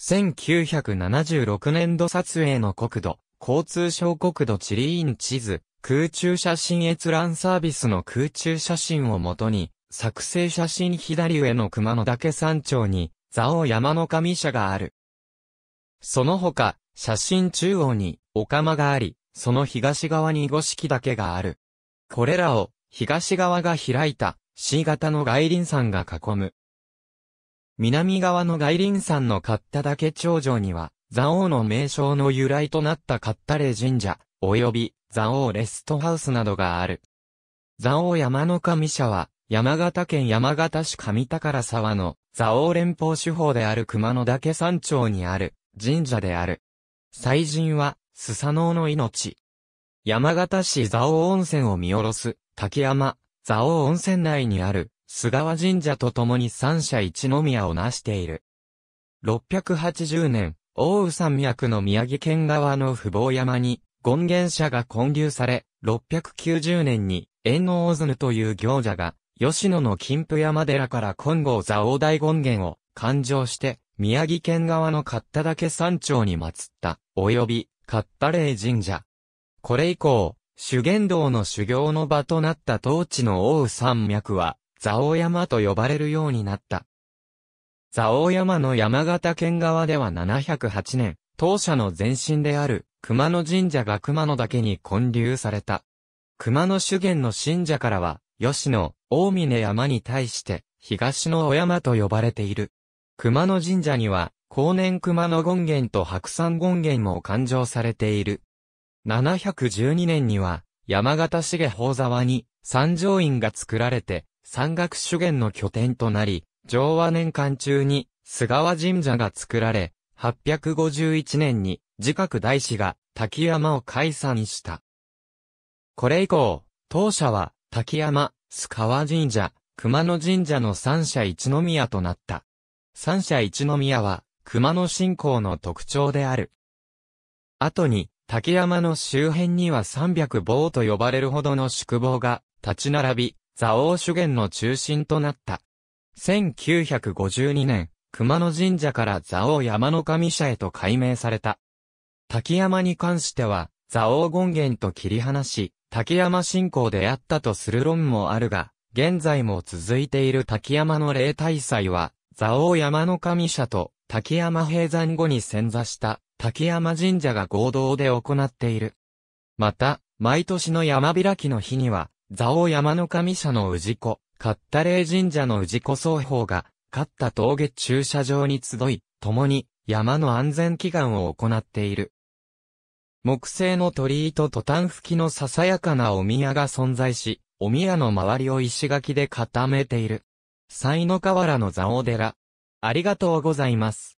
1976年度撮影の国土、交通省国土地理院地図、空中写真閲覧サービスの空中写真をもとに、作成写真左上の熊野岳山頂に、蔵王山の神社がある。その他、写真中央に、お釜があり、その東側に五色岳がある。これらを、東側が開いた、C 型の外輪山が囲む。南側の外輪山の勝田岳頂上には、蔵王の名称の由来となった勝田霊神社、及び、蔵王レストハウスなどがある。蔵王山の神社は、山形県山形市上宝沢の、蔵王連邦手法である熊野岳山頂にある、神社である。祭神は、スサノオの命。山形市蔵王温泉を見下ろす、滝山、蔵王温泉内にある、菅和神社と共に三社一宮を成している。680年、大宇山脈の宮城県側の不防山に、権現社が建立され、690年に、遠能大津という行者が、吉野の金峰山寺から金剛座王大権現を勘定して、宮城県側の勝田岳山頂に祀った、及び、勝田霊神社。これ以降、修験道の修行の場となった当地の大宇山脈は、蔵王山と呼ばれるようになった。蔵王山の山形県側では708年、当社の前身である熊野神社が熊野岳に建立された。熊野修験の信者からは、吉野、大峰山に対して、東のお山と呼ばれている。熊野神社には、後年熊野権現と白山権現も勘定されている。712年には、山形重宝沢に、三条院が作られて、山岳修験の拠点となり、昭和年間中に菅川神社が作られ、851年に自覚大師が滝山を解散した。これ以降、当社は滝山、須川神社、熊野神社の三社一宮となった。三社一宮は熊野信仰の特徴である。後に滝山の周辺には三百坊と呼ばれるほどの宿坊が立ち並び、蔵王主元の中心となった。1952年、熊野神社から蔵王山の神社へと改名された。滝山に関しては、蔵王権現と切り離し、滝山信仰であったとする論もあるが、現在も続いている滝山の霊体祭は、蔵王山の神社と滝山平山後に潜座した滝山神社が合同で行っている。また、毎年の山開きの日には、蔵王山の神社の氏子、カッタレ神社の氏子双方が、勝った峠駐車場に集い、共に山の安全祈願を行っている。木製の鳥居とトタン吹きのささやかなお宮が存在し、お宮の周りを石垣で固めている。西の河原の蔵王寺。ありがとうございます。